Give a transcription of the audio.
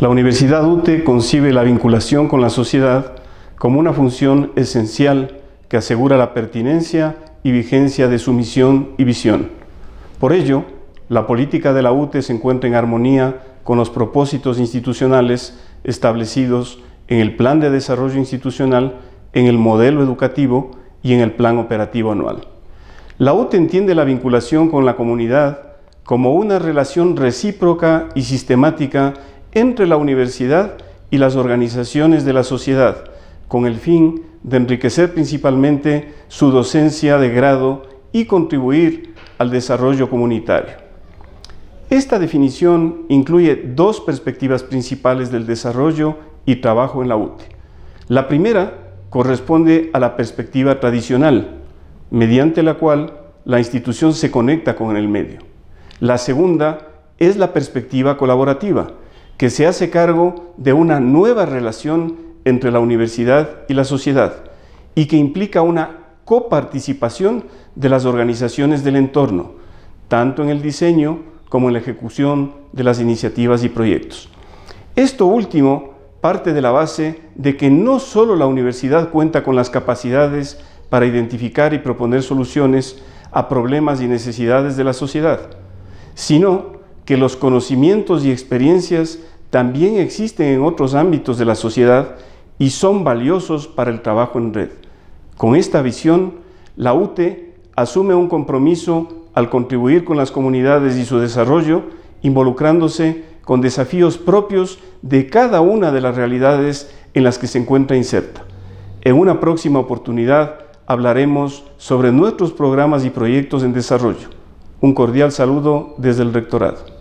La Universidad UTE concibe la vinculación con la sociedad como una función esencial que asegura la pertinencia y vigencia de su misión y visión. Por ello, la política de la UTE se encuentra en armonía con los propósitos institucionales establecidos en el Plan de Desarrollo Institucional, en el modelo educativo y en el Plan Operativo Anual. La UTE entiende la vinculación con la comunidad como una relación recíproca y sistemática entre la universidad y las organizaciones de la sociedad, con el fin de enriquecer principalmente su docencia de grado y contribuir al desarrollo comunitario. Esta definición incluye dos perspectivas principales del desarrollo y trabajo en la UTE. La primera corresponde a la perspectiva tradicional, mediante la cual la institución se conecta con el medio. La segunda es la perspectiva colaborativa, que se hace cargo de una nueva relación entre la universidad y la sociedad y que implica una coparticipación de las organizaciones del entorno, tanto en el diseño como en la ejecución de las iniciativas y proyectos. Esto último parte de la base de que no solo la universidad cuenta con las capacidades para identificar y proponer soluciones a problemas y necesidades de la sociedad, sino que los conocimientos y experiencias también existen en otros ámbitos de la sociedad y son valiosos para el trabajo en red. Con esta visión, la UTE asume un compromiso al contribuir con las comunidades y su desarrollo, involucrándose con desafíos propios de cada una de las realidades en las que se encuentra inserta. En una próxima oportunidad hablaremos sobre nuestros programas y proyectos en desarrollo. Un cordial saludo desde el Rectorado.